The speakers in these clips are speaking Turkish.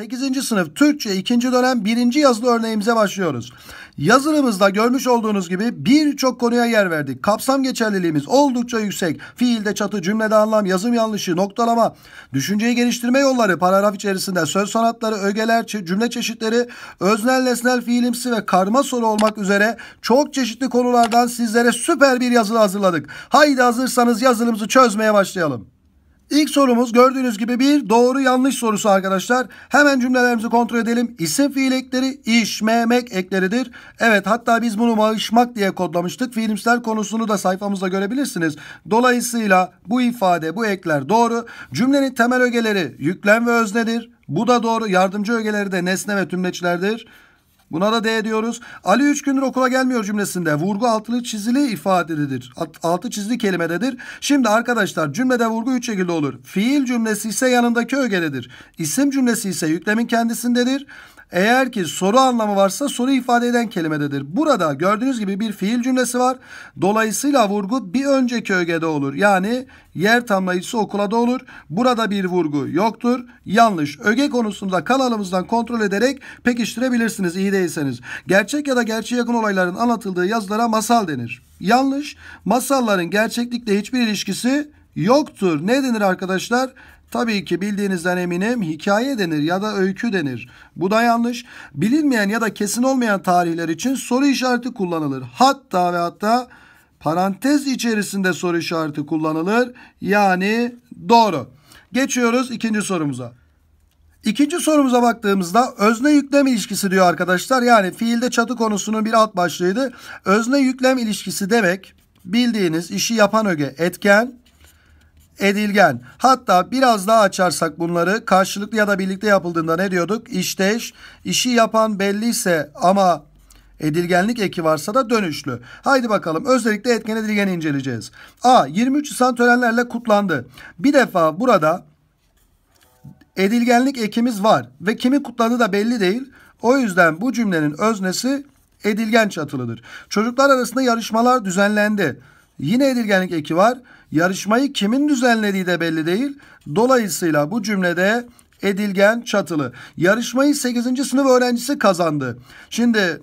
8. sınıf Türkçe 2. dönem 1. yazılı örneğimize başlıyoruz. Yazılımızda görmüş olduğunuz gibi birçok konuya yer verdik. Kapsam geçerliliğimiz oldukça yüksek. Fiilde çatı, cümlede anlam, yazım yanlışı, noktalama, düşünceyi geliştirme yolları, paragraf içerisinde söz sanatları, ögeler, cümle çeşitleri, öznel, nesnel, fiilimsi ve karma soru olmak üzere çok çeşitli konulardan sizlere süper bir yazılı hazırladık. Haydi hazırsanız yazılımızı çözmeye başlayalım. İlk sorumuz gördüğünüz gibi bir doğru yanlış sorusu arkadaşlar. Hemen cümlelerimizi kontrol edelim. İsim fiil ekleri işmemek ekleridir. Evet hatta biz bunu mağışmak diye kodlamıştık. Fiilimsel konusunu da sayfamızda görebilirsiniz. Dolayısıyla bu ifade bu ekler doğru. Cümlenin temel ögeleri yüklem ve öznedir. Bu da doğru. Yardımcı ögeleri de nesne ve tümleçlerdir. Buna da D diyoruz. Ali üç gündür okula gelmiyor cümlesinde vurgu altılı çizili ifadededir. Altı çizili kelimededir. Şimdi arkadaşlar cümlede vurgu üç şekilde olur. Fiil cümlesi ise yanındaki ögededir. İsim cümlesi ise yüklemin kendisindedir. Eğer ki soru anlamı varsa soru ifade eden kelimededir. Burada gördüğünüz gibi bir fiil cümlesi var. Dolayısıyla vurgu bir önceki ögede olur. Yani yer tamlayıcısı okulada olur. Burada bir vurgu yoktur. Yanlış. Öge konusunda kanalımızdan kontrol ederek pekiştirebilirsiniz iyi değilseniz. Gerçek ya da gerçeğe yakın olayların anlatıldığı yazılara masal denir. Yanlış. Masalların gerçeklikle hiçbir ilişkisi yoktur. Ne denir arkadaşlar? Tabii ki bildiğinizden eminim hikaye denir ya da öykü denir. Bu da yanlış. Bilinmeyen ya da kesin olmayan tarihler için soru işareti kullanılır. Hatta ve hatta parantez içerisinde soru işareti kullanılır. Yani doğru. Geçiyoruz ikinci sorumuza. İkinci sorumuza baktığımızda özne yüklem ilişkisi diyor arkadaşlar. Yani fiilde çatı konusunun bir alt başlığıydı. Özne yüklem ilişkisi demek bildiğiniz işi yapan öge etken edilgen. Hatta biraz daha açarsak bunları karşılıklı ya da birlikte yapıldığında ne diyorduk? İşte işi yapan belliyse ama Edilgenlik eki varsa da dönüşlü. Haydi bakalım özellikle etken edilgeni inceleyeceğiz. A. 23 Nisan törenlerle kutlandı. Bir defa burada edilgenlik ekimiz var ve kimin kutladığı da belli değil. O yüzden bu cümlenin öznesi edilgen çatılıdır. Çocuklar arasında yarışmalar düzenlendi. Yine edilgenlik eki var. Yarışmayı kimin düzenlediği de belli değil. Dolayısıyla bu cümlede edilgen çatılı. Yarışmayı 8. sınıf öğrencisi kazandı. Şimdi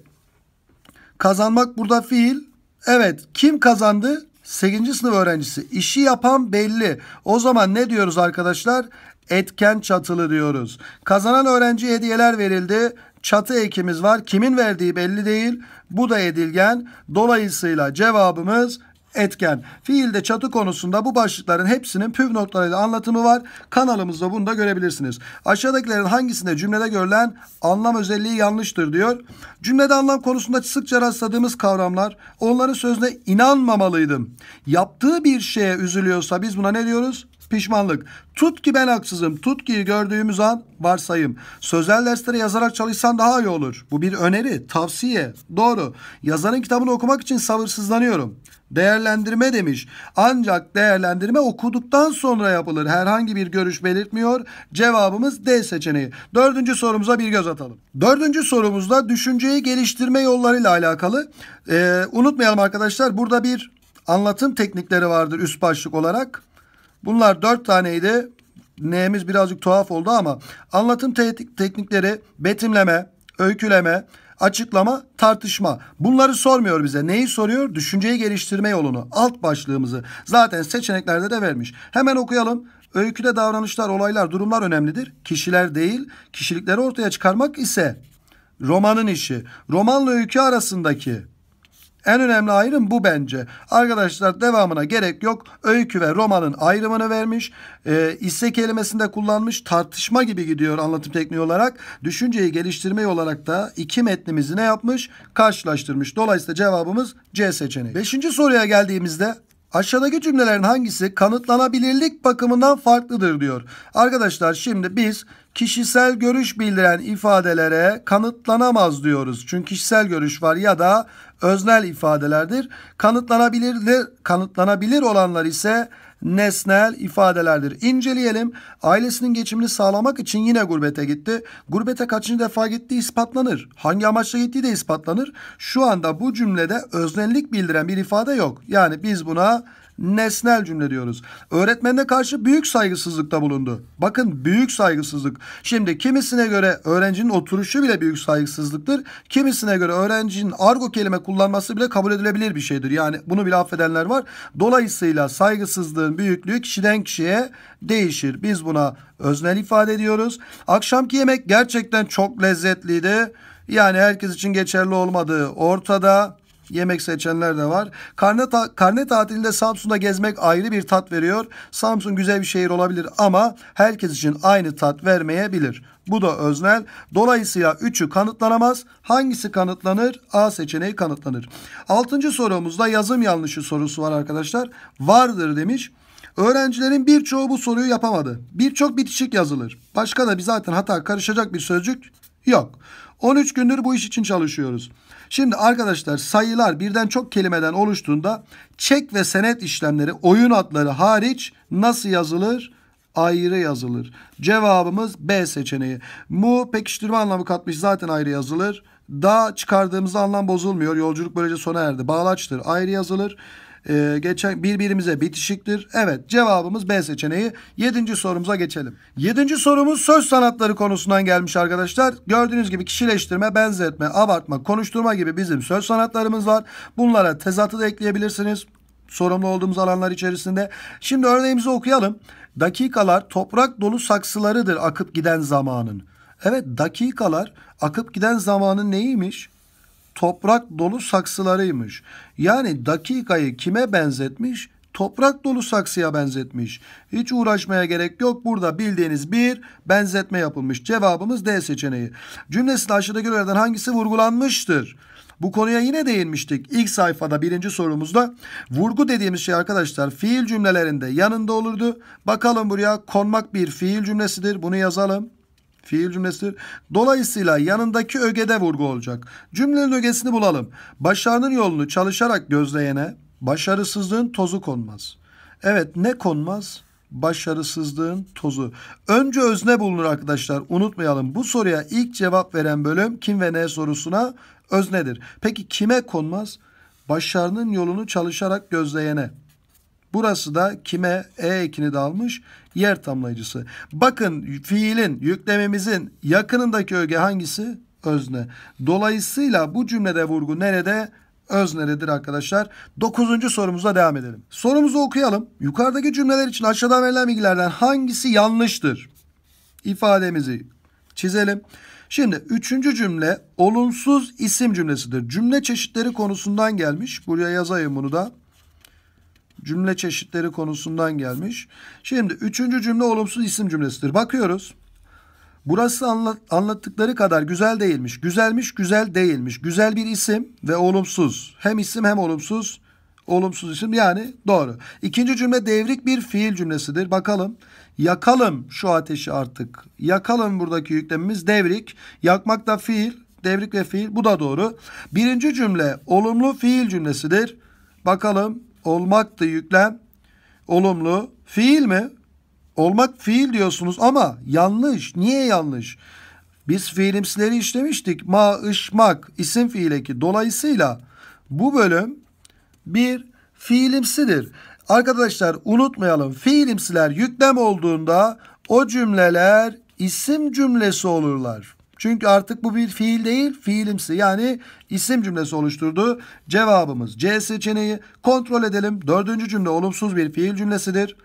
kazanmak burada fiil. Evet kim kazandı? 8. sınıf öğrencisi. İşi yapan belli. O zaman ne diyoruz arkadaşlar? Etken çatılı diyoruz. Kazanan öğrenciye hediyeler verildi. Çatı ekimiz var. Kimin verdiği belli değil. Bu da edilgen. Dolayısıyla cevabımız etken. Fiilde çatı konusunda bu başlıkların hepsinin püf noktalarıyla anlatımı var. Kanalımızda bunu da görebilirsiniz. Aşağıdakilerin hangisinde cümlede görülen anlam özelliği yanlıştır diyor. Cümlede anlam konusunda sıkça rastladığımız kavramlar onların sözüne inanmamalıydım. Yaptığı bir şeye üzülüyorsa biz buna ne diyoruz? pişmanlık. Tut ki ben haksızım. Tut ki gördüğümüz an varsayım. Sözel dersleri yazarak çalışsan daha iyi olur. Bu bir öneri, tavsiye. Doğru. Yazarın kitabını okumak için sabırsızlanıyorum. Değerlendirme demiş. Ancak değerlendirme okuduktan sonra yapılır. Herhangi bir görüş belirtmiyor. Cevabımız D seçeneği. Dördüncü sorumuza bir göz atalım. Dördüncü sorumuzda düşünceyi geliştirme yollarıyla alakalı. Ee, unutmayalım arkadaşlar burada bir anlatım teknikleri vardır üst başlık olarak. Bunlar dört taneydi. N'miz birazcık tuhaf oldu ama anlatım te teknikleri betimleme, öyküleme, açıklama, tartışma. Bunları sormuyor bize. Neyi soruyor? Düşünceyi geliştirme yolunu, alt başlığımızı. Zaten seçeneklerde de vermiş. Hemen okuyalım. Öyküde davranışlar, olaylar, durumlar önemlidir. Kişiler değil, kişilikleri ortaya çıkarmak ise romanın işi. Romanla öykü arasındaki en önemli ayrım bu bence. Arkadaşlar devamına gerek yok. Öykü ve romanın ayrımını vermiş. E, isse kelimesinde kullanmış. Tartışma gibi gidiyor anlatım tekniği olarak. Düşünceyi geliştirmeyi olarak da iki metnimizi ne yapmış? Karşılaştırmış. Dolayısıyla cevabımız C seçeneği. Beşinci soruya geldiğimizde Aşağıdaki cümlelerin hangisi kanıtlanabilirlik bakımından farklıdır diyor. Arkadaşlar şimdi biz kişisel görüş bildiren ifadelere kanıtlanamaz diyoruz. Çünkü kişisel görüş var ya da öznel ifadelerdir. Kanıtlanabilir kanıtlanabilir olanlar ise nesnel ifadelerdir. İnceleyelim. Ailesinin geçimini sağlamak için yine gurbete gitti. Gurbete kaçıncı defa gittiği ispatlanır. Hangi amaçla gittiği de ispatlanır. Şu anda bu cümlede öznellik bildiren bir ifade yok. Yani biz buna nesnel cümle diyoruz. Öğretmenine karşı büyük saygısızlıkta bulundu. Bakın büyük saygısızlık. Şimdi kimisine göre öğrencinin oturuşu bile büyük saygısızlıktır. Kimisine göre öğrencinin argo kelime kullanması bile kabul edilebilir bir şeydir. Yani bunu bile affedenler var. Dolayısıyla saygısızlığın büyüklüğü kişiden kişiye değişir. Biz buna öznel ifade ediyoruz. Akşamki yemek gerçekten çok lezzetliydi. Yani herkes için geçerli olmadığı ortada yemek seçenler de var. Karne, ta karne tatilinde Samsun'da gezmek ayrı bir tat veriyor. Samsun güzel bir şehir olabilir ama herkes için aynı tat vermeyebilir. Bu da öznel. Dolayısıyla üçü kanıtlanamaz. Hangisi kanıtlanır? A seçeneği kanıtlanır. Altıncı sorumuzda yazım yanlışı sorusu var arkadaşlar. Vardır demiş. Öğrencilerin birçoğu bu soruyu yapamadı. Birçok bitişik yazılır. Başka da bir zaten hata karışacak bir sözcük yok. 13 gündür bu iş için çalışıyoruz. Şimdi arkadaşlar sayılar birden çok kelimeden oluştuğunda çek ve senet işlemleri oyun adları hariç nasıl yazılır? Ayrı yazılır. Cevabımız B seçeneği. Mu pekiştirme anlamı katmış zaten ayrı yazılır. Da çıkardığımızda anlam bozulmuyor. Yolculuk böylece sona erdi. Bağlaçtır ayrı yazılır e, geçen birbirimize bitişiktir. Evet cevabımız B seçeneği. Yedinci sorumuza geçelim. Yedinci sorumuz söz sanatları konusundan gelmiş arkadaşlar. Gördüğünüz gibi kişileştirme, benzetme, abartma, konuşturma gibi bizim söz sanatlarımız var. Bunlara tezatı da ekleyebilirsiniz sorumlu olduğumuz alanlar içerisinde. Şimdi örneğimizi okuyalım. Dakikalar toprak dolu saksılarıdır akıp giden zamanın. Evet dakikalar akıp giden zamanın neymiş? toprak dolu saksılarıymış. Yani dakikayı kime benzetmiş? Toprak dolu saksıya benzetmiş. Hiç uğraşmaya gerek yok. Burada bildiğiniz bir benzetme yapılmış. Cevabımız D seçeneği. Cümlesinde aşağıdakilerden hangisi vurgulanmıştır? Bu konuya yine değinmiştik. İlk sayfada birinci sorumuzda vurgu dediğimiz şey arkadaşlar fiil cümlelerinde yanında olurdu. Bakalım buraya konmak bir fiil cümlesidir. Bunu yazalım. Fiil cümlesi. Dolayısıyla yanındaki ögede vurgu olacak. Cümlenin ögesini bulalım. Başarının yolunu çalışarak gözleyene başarısızlığın tozu konmaz. Evet ne konmaz? Başarısızlığın tozu. Önce özne bulunur arkadaşlar. Unutmayalım. Bu soruya ilk cevap veren bölüm kim ve ne sorusuna öznedir. Peki kime konmaz? Başarının yolunu çalışarak gözleyene. Burası da kime e ekini de Yer tamlayıcısı. Bakın fiilin, yüklememizin yakınındaki öge hangisi? Özne. Dolayısıyla bu cümlede vurgu nerede? Özneredir arkadaşlar. Dokuzuncu sorumuza devam edelim. Sorumuzu okuyalım. Yukarıdaki cümleler için aşağıdan verilen bilgilerden hangisi yanlıştır? İfademizi çizelim. Şimdi üçüncü cümle olumsuz isim cümlesidir. Cümle çeşitleri konusundan gelmiş. Buraya yazayım bunu da cümle çeşitleri konusundan gelmiş. Şimdi üçüncü cümle olumsuz isim cümlesidir. Bakıyoruz. Burası anlat, anlattıkları kadar güzel değilmiş. Güzelmiş, güzel değilmiş. Güzel bir isim ve olumsuz. Hem isim hem olumsuz. Olumsuz isim yani doğru. İkinci cümle devrik bir fiil cümlesidir. Bakalım. Yakalım şu ateşi artık. Yakalım buradaki yüklemimiz devrik. Yakmak da fiil. Devrik ve fiil bu da doğru. Birinci cümle olumlu fiil cümlesidir. Bakalım Olmak da yüklem olumlu fiil mi? Olmak fiil diyorsunuz ama yanlış. Niye yanlış? Biz fiilimsileri işlemiştik. Maışmak isim fiil eki. Dolayısıyla bu bölüm bir fiilimsidir. Arkadaşlar unutmayalım fiilimsiler yüklem olduğunda o cümleler isim cümlesi olurlar. Çünkü artık bu bir fiil değil fiilimsi yani isim cümlesi oluşturdu. Cevabımız C seçeneği. Kontrol edelim. Dördüncü cümle olumsuz bir fiil cümlesidir.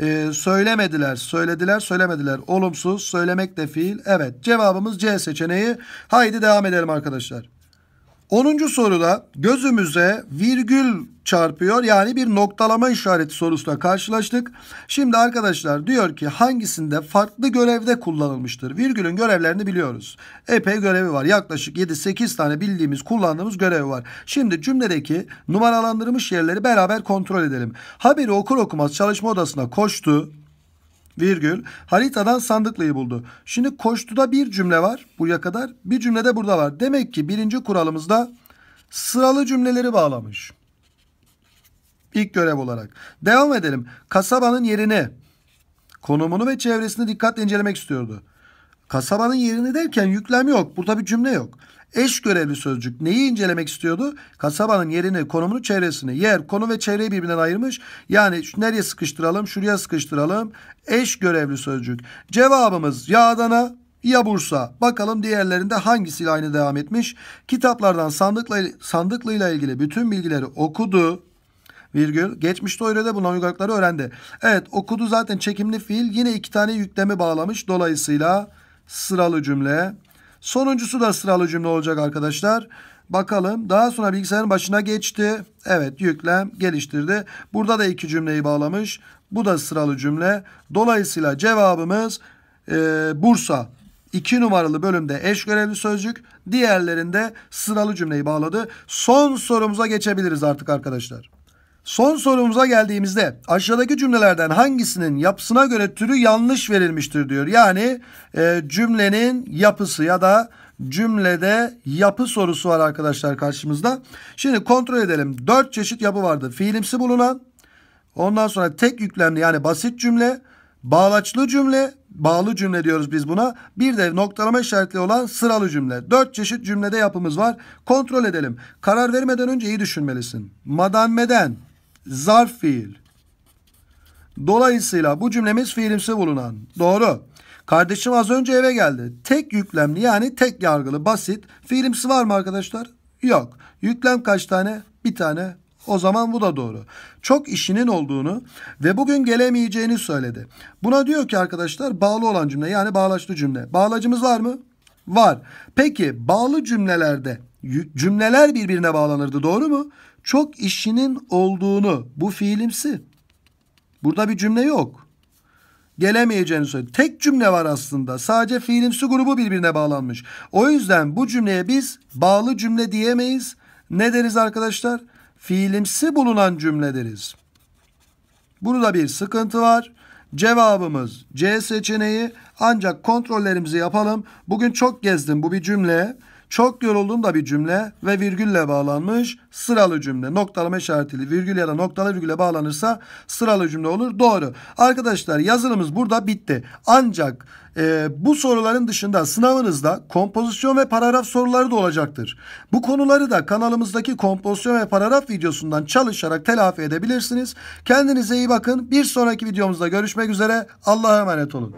Ee, söylemediler, söylediler, söylemediler. Olumsuz, söylemek de fiil. Evet cevabımız C seçeneği. Haydi devam edelim arkadaşlar. Onuncu soruda gözümüze virgül çarpıyor. Yani bir noktalama işareti sorusuna karşılaştık. Şimdi arkadaşlar diyor ki hangisinde farklı görevde kullanılmıştır? Virgülün görevlerini biliyoruz. Epey görevi var. Yaklaşık 7-8 tane bildiğimiz kullandığımız görevi var. Şimdi cümledeki numaralandırılmış yerleri beraber kontrol edelim. Haberi okur okumaz çalışma odasına koştu virgül haritadan sandıklıyı buldu. Şimdi koştuda bir cümle var buraya kadar bir cümle de burada var. Demek ki birinci kuralımızda sıralı cümleleri bağlamış. İlk görev olarak. Devam edelim. Kasabanın yerini, konumunu ve çevresini dikkatle incelemek istiyordu. Kasabanın yerini derken yüklem yok. Burada bir cümle yok. Eş görevli sözcük neyi incelemek istiyordu? Kasabanın yerini, konumunu, çevresini. Yer, konu ve çevreyi birbirinden ayırmış. Yani nereye sıkıştıralım, şuraya sıkıştıralım. Eş görevli sözcük. Cevabımız ya Adana ya Bursa. Bakalım diğerlerinde hangisiyle aynı devam etmiş? Kitaplardan sandıkla sandıklıyla ilgili bütün bilgileri okudu virgül. Geçmişte öyle bu navigatları öğrendi. Evet okudu zaten çekimli fiil. Yine iki tane yükleme bağlamış. Dolayısıyla sıralı cümle. Sonuncusu da sıralı cümle olacak arkadaşlar. Bakalım. Daha sonra bilgisayarın başına geçti. Evet yüklem geliştirdi. Burada da iki cümleyi bağlamış. Bu da sıralı cümle. Dolayısıyla cevabımız e, Bursa. İki numaralı bölümde eş görevli sözcük, diğerlerinde sıralı cümleyi bağladı. Son sorumuza geçebiliriz artık arkadaşlar. Son sorumuza geldiğimizde aşağıdaki cümlelerden hangisinin yapısına göre türü yanlış verilmiştir diyor. Yani e, cümlenin yapısı ya da cümlede yapı sorusu var arkadaşlar karşımızda. Şimdi kontrol edelim. Dört çeşit yapı vardı. Fiilimsi bulunan, ondan sonra tek yüklemli yani basit cümle, bağlaçlı cümle, bağlı cümle diyoruz biz buna. Bir de noktalama işaretli olan sıralı cümle. Dört çeşit cümlede yapımız var. Kontrol edelim. Karar vermeden önce iyi düşünmelisin. Madan meden zarf fiil. Dolayısıyla bu cümlemiz fiilimsi bulunan. Doğru. Kardeşim az önce eve geldi. Tek yüklemli yani tek yargılı basit. Fiilimsi var mı arkadaşlar? Yok. Yüklem kaç tane? Bir tane. O zaman bu da doğru. Çok işinin olduğunu ve bugün gelemeyeceğini söyledi. Buna diyor ki arkadaşlar bağlı olan cümle yani bağlaçlı cümle. Bağlacımız var mı? Var. Peki bağlı cümlelerde cümleler birbirine bağlanırdı doğru mu? Çok işinin olduğunu bu fiilimsi. Burada bir cümle yok. Gelemeyeceğini söyledi. Tek cümle var aslında. Sadece fiilimsi grubu birbirine bağlanmış. O yüzden bu cümleye biz bağlı cümle diyemeyiz. Ne deriz arkadaşlar? Fiilimsi bulunan cümle deriz. Burada bir sıkıntı var. Cevabımız C seçeneği. Ancak kontrollerimizi yapalım. Bugün çok gezdim bu bir cümle. Çok yoruldum da bir cümle ve virgülle bağlanmış sıralı cümle. Noktalama işaretli virgül ya da noktalı virgüle bağlanırsa sıralı cümle olur. Doğru. Arkadaşlar yazılımız burada bitti. Ancak e, bu soruların dışında sınavınızda kompozisyon ve paragraf soruları da olacaktır. Bu konuları da kanalımızdaki kompozisyon ve paragraf videosundan çalışarak telafi edebilirsiniz. Kendinize iyi bakın. Bir sonraki videomuzda görüşmek üzere. Allah'a emanet olun.